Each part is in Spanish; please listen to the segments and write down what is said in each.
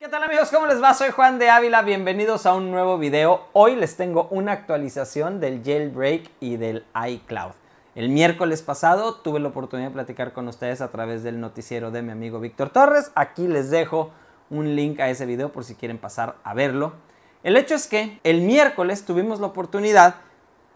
¿Qué tal amigos? ¿Cómo les va? Soy Juan de Ávila, bienvenidos a un nuevo video. Hoy les tengo una actualización del jailbreak y del iCloud. El miércoles pasado tuve la oportunidad de platicar con ustedes a través del noticiero de mi amigo Víctor Torres. Aquí les dejo un link a ese video por si quieren pasar a verlo. El hecho es que el miércoles tuvimos la oportunidad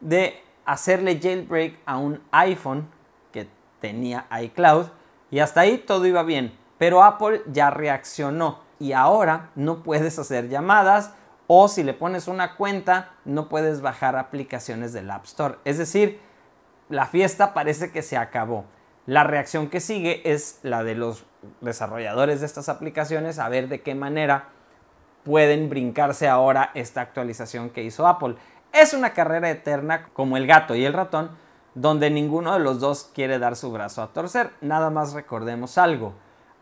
de hacerle jailbreak a un iPhone que tenía iCloud y hasta ahí todo iba bien, pero Apple ya reaccionó y ahora no puedes hacer llamadas o si le pones una cuenta no puedes bajar aplicaciones del App Store. Es decir, la fiesta parece que se acabó. La reacción que sigue es la de los desarrolladores de estas aplicaciones a ver de qué manera pueden brincarse ahora esta actualización que hizo Apple. Es una carrera eterna como el gato y el ratón, donde ninguno de los dos quiere dar su brazo a torcer. Nada más recordemos algo.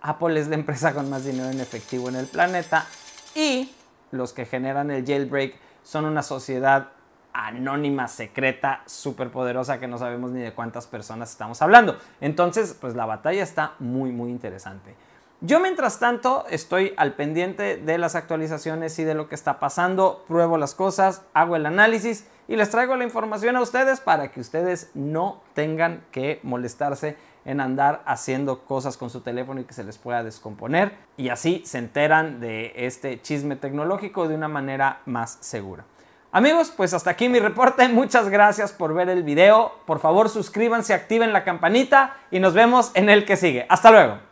Apple es la empresa con más dinero en efectivo en el planeta y los que generan el jailbreak son una sociedad anónima, secreta, súper poderosa que no sabemos ni de cuántas personas estamos hablando. Entonces, pues la batalla está muy, muy interesante. Yo mientras tanto estoy al pendiente de las actualizaciones y de lo que está pasando, pruebo las cosas, hago el análisis y les traigo la información a ustedes para que ustedes no tengan que molestarse en andar haciendo cosas con su teléfono y que se les pueda descomponer. Y así se enteran de este chisme tecnológico de una manera más segura. Amigos, pues hasta aquí mi reporte. Muchas gracias por ver el video. Por favor, suscríbanse, activen la campanita y nos vemos en el que sigue. Hasta luego.